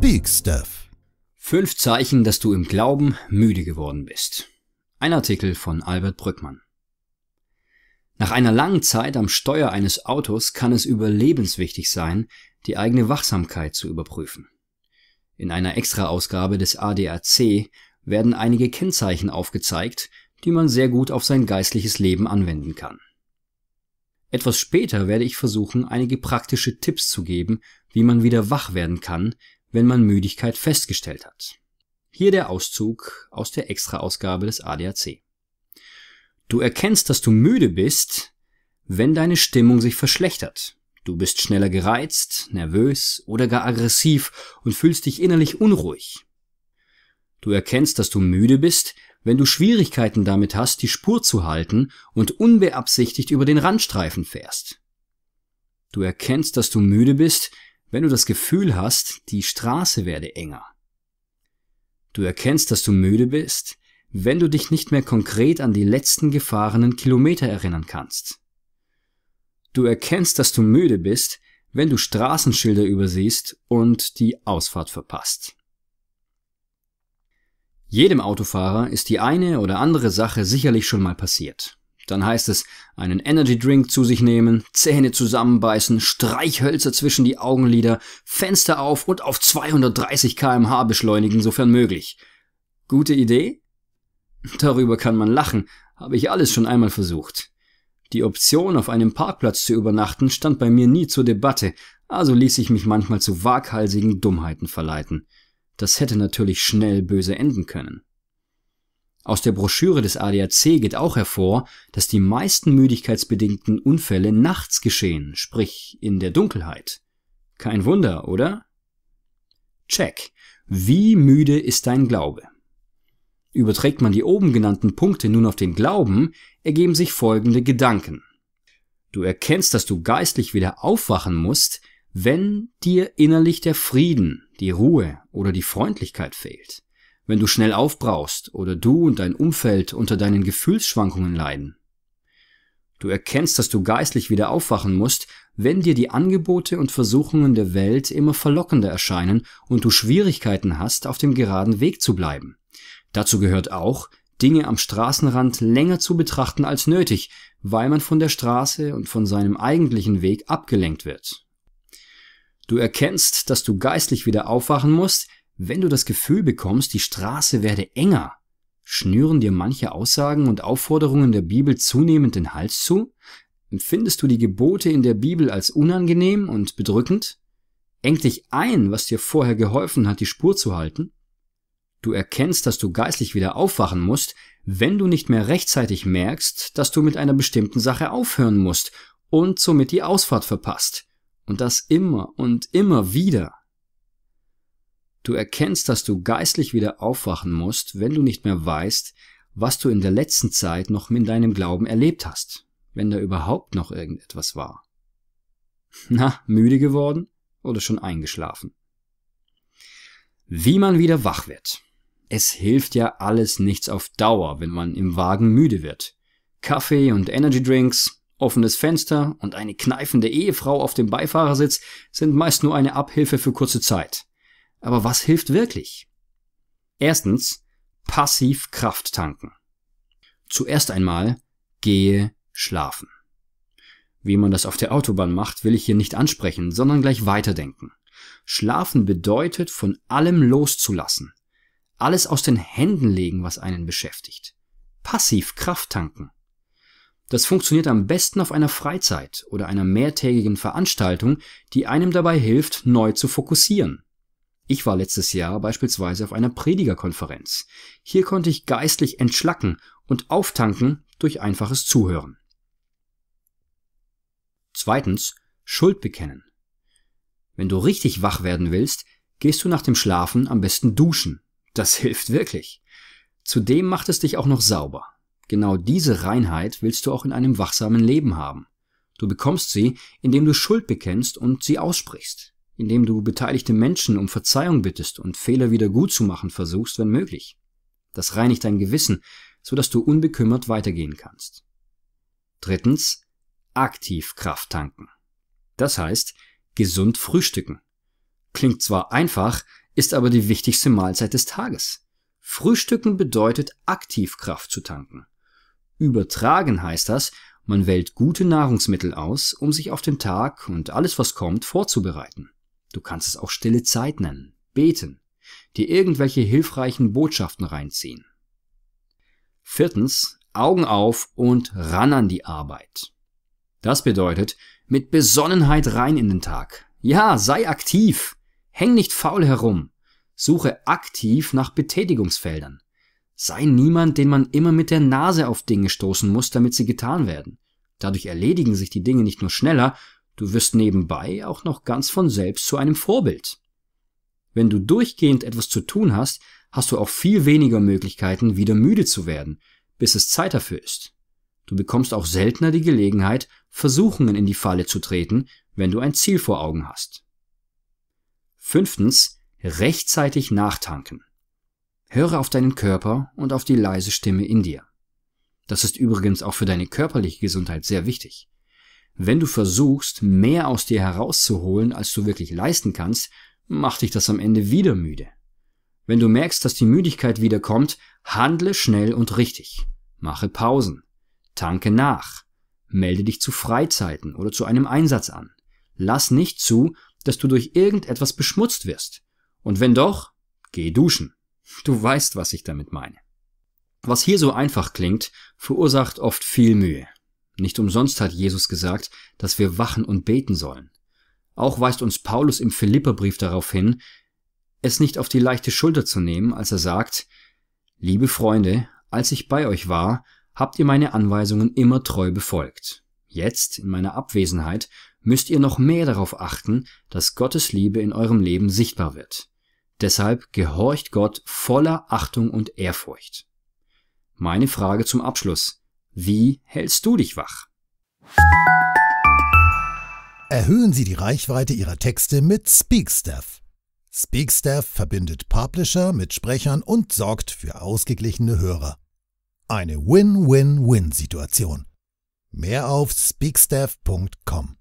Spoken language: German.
Big Stuff. Fünf Zeichen, dass du im Glauben müde geworden bist. Ein Artikel von Albert Brückmann. Nach einer langen Zeit am Steuer eines Autos kann es überlebenswichtig sein, die eigene Wachsamkeit zu überprüfen. In einer Extra-Ausgabe des ADAC werden einige Kennzeichen aufgezeigt, die man sehr gut auf sein geistliches Leben anwenden kann. Etwas später werde ich versuchen, einige praktische Tipps zu geben, wie man wieder wach werden kann, wenn man Müdigkeit festgestellt hat. Hier der Auszug aus der Extraausgabe des ADAC. Du erkennst, dass du müde bist, wenn deine Stimmung sich verschlechtert. Du bist schneller gereizt, nervös oder gar aggressiv und fühlst dich innerlich unruhig. Du erkennst, dass du müde bist, wenn du Schwierigkeiten damit hast, die Spur zu halten und unbeabsichtigt über den Randstreifen fährst. Du erkennst, dass du müde bist, wenn du das Gefühl hast, die Straße werde enger. Du erkennst, dass du müde bist, wenn du dich nicht mehr konkret an die letzten gefahrenen Kilometer erinnern kannst. Du erkennst, dass du müde bist, wenn du Straßenschilder übersiehst und die Ausfahrt verpasst. Jedem Autofahrer ist die eine oder andere Sache sicherlich schon mal passiert. Dann heißt es, einen Energy Drink zu sich nehmen, Zähne zusammenbeißen, Streichhölzer zwischen die Augenlider, Fenster auf und auf 230 kmh beschleunigen, sofern möglich. Gute Idee? Darüber kann man lachen, habe ich alles schon einmal versucht. Die Option, auf einem Parkplatz zu übernachten, stand bei mir nie zur Debatte, also ließ ich mich manchmal zu waghalsigen Dummheiten verleiten. Das hätte natürlich schnell böse enden können. Aus der Broschüre des ADAC geht auch hervor, dass die meisten müdigkeitsbedingten Unfälle nachts geschehen, sprich in der Dunkelheit. Kein Wunder, oder? Check. Wie müde ist dein Glaube? Überträgt man die oben genannten Punkte nun auf den Glauben, ergeben sich folgende Gedanken. Du erkennst, dass du geistlich wieder aufwachen musst, wenn dir innerlich der Frieden, die Ruhe oder die Freundlichkeit fehlt wenn du schnell aufbrauchst oder du und dein Umfeld unter deinen Gefühlsschwankungen leiden. Du erkennst, dass du geistlich wieder aufwachen musst, wenn dir die Angebote und Versuchungen der Welt immer verlockender erscheinen und du Schwierigkeiten hast, auf dem geraden Weg zu bleiben. Dazu gehört auch, Dinge am Straßenrand länger zu betrachten als nötig, weil man von der Straße und von seinem eigentlichen Weg abgelenkt wird. Du erkennst, dass du geistlich wieder aufwachen musst, wenn du das Gefühl bekommst, die Straße werde enger, schnüren dir manche Aussagen und Aufforderungen der Bibel zunehmend den Hals zu? Empfindest du die Gebote in der Bibel als unangenehm und bedrückend? Engt dich ein, was dir vorher geholfen hat, die Spur zu halten? Du erkennst, dass du geistlich wieder aufwachen musst, wenn du nicht mehr rechtzeitig merkst, dass du mit einer bestimmten Sache aufhören musst und somit die Ausfahrt verpasst. Und das immer und immer wieder. Du erkennst, dass du geistlich wieder aufwachen musst, wenn du nicht mehr weißt, was du in der letzten Zeit noch mit deinem Glauben erlebt hast, wenn da überhaupt noch irgendetwas war. Na, müde geworden oder schon eingeschlafen? Wie man wieder wach wird. Es hilft ja alles nichts auf Dauer, wenn man im Wagen müde wird. Kaffee und Energydrinks, offenes Fenster und eine kneifende Ehefrau auf dem Beifahrersitz sind meist nur eine Abhilfe für kurze Zeit. Aber was hilft wirklich? Erstens, passiv Kraft tanken. Zuerst einmal gehe schlafen. Wie man das auf der Autobahn macht, will ich hier nicht ansprechen, sondern gleich weiterdenken. Schlafen bedeutet, von allem loszulassen. Alles aus den Händen legen, was einen beschäftigt. Passiv Kraft tanken. Das funktioniert am besten auf einer Freizeit oder einer mehrtägigen Veranstaltung, die einem dabei hilft, neu zu fokussieren. Ich war letztes Jahr beispielsweise auf einer Predigerkonferenz. Hier konnte ich geistlich entschlacken und auftanken durch einfaches Zuhören. Zweitens, Schuld bekennen. Wenn du richtig wach werden willst, gehst du nach dem Schlafen am besten duschen. Das hilft wirklich. Zudem macht es dich auch noch sauber. Genau diese Reinheit willst du auch in einem wachsamen Leben haben. Du bekommst sie, indem du Schuld bekennst und sie aussprichst indem du beteiligte Menschen um Verzeihung bittest und Fehler wieder gut versuchst, wenn möglich. Das reinigt dein Gewissen, so dass du unbekümmert weitergehen kannst. Drittens, aktiv Kraft tanken. Das heißt, gesund frühstücken. Klingt zwar einfach, ist aber die wichtigste Mahlzeit des Tages. Frühstücken bedeutet aktiv Kraft zu tanken. Übertragen heißt das, man wählt gute Nahrungsmittel aus, um sich auf den Tag und alles, was kommt, vorzubereiten. Du kannst es auch stille Zeit nennen, beten, dir irgendwelche hilfreichen Botschaften reinziehen. Viertens, Augen auf und ran an die Arbeit. Das bedeutet, mit Besonnenheit rein in den Tag. Ja, sei aktiv. Häng nicht faul herum. Suche aktiv nach Betätigungsfeldern. Sei niemand, den man immer mit der Nase auf Dinge stoßen muss, damit sie getan werden. Dadurch erledigen sich die Dinge nicht nur schneller, Du wirst nebenbei auch noch ganz von selbst zu einem Vorbild. Wenn du durchgehend etwas zu tun hast, hast du auch viel weniger Möglichkeiten, wieder müde zu werden, bis es Zeit dafür ist. Du bekommst auch seltener die Gelegenheit, Versuchungen in die Falle zu treten, wenn du ein Ziel vor Augen hast. Fünftens, rechtzeitig nachtanken. Höre auf deinen Körper und auf die leise Stimme in dir. Das ist übrigens auch für deine körperliche Gesundheit sehr wichtig. Wenn du versuchst, mehr aus dir herauszuholen, als du wirklich leisten kannst, macht dich das am Ende wieder müde. Wenn du merkst, dass die Müdigkeit wiederkommt, handle schnell und richtig. Mache Pausen. Tanke nach. Melde dich zu Freizeiten oder zu einem Einsatz an. Lass nicht zu, dass du durch irgendetwas beschmutzt wirst. Und wenn doch, geh duschen. Du weißt, was ich damit meine. Was hier so einfach klingt, verursacht oft viel Mühe. Nicht umsonst hat Jesus gesagt, dass wir wachen und beten sollen. Auch weist uns Paulus im Philipperbrief darauf hin, es nicht auf die leichte Schulter zu nehmen, als er sagt, Liebe Freunde, als ich bei euch war, habt ihr meine Anweisungen immer treu befolgt. Jetzt, in meiner Abwesenheit, müsst ihr noch mehr darauf achten, dass Gottes Liebe in eurem Leben sichtbar wird. Deshalb gehorcht Gott voller Achtung und Ehrfurcht. Meine Frage zum Abschluss. Wie hältst du dich wach? Erhöhen Sie die Reichweite Ihrer Texte mit Speakstaff. Speakstaff verbindet Publisher mit Sprechern und sorgt für ausgeglichene Hörer. Eine Win-Win-Win-Situation. Mehr auf speakstaff.com.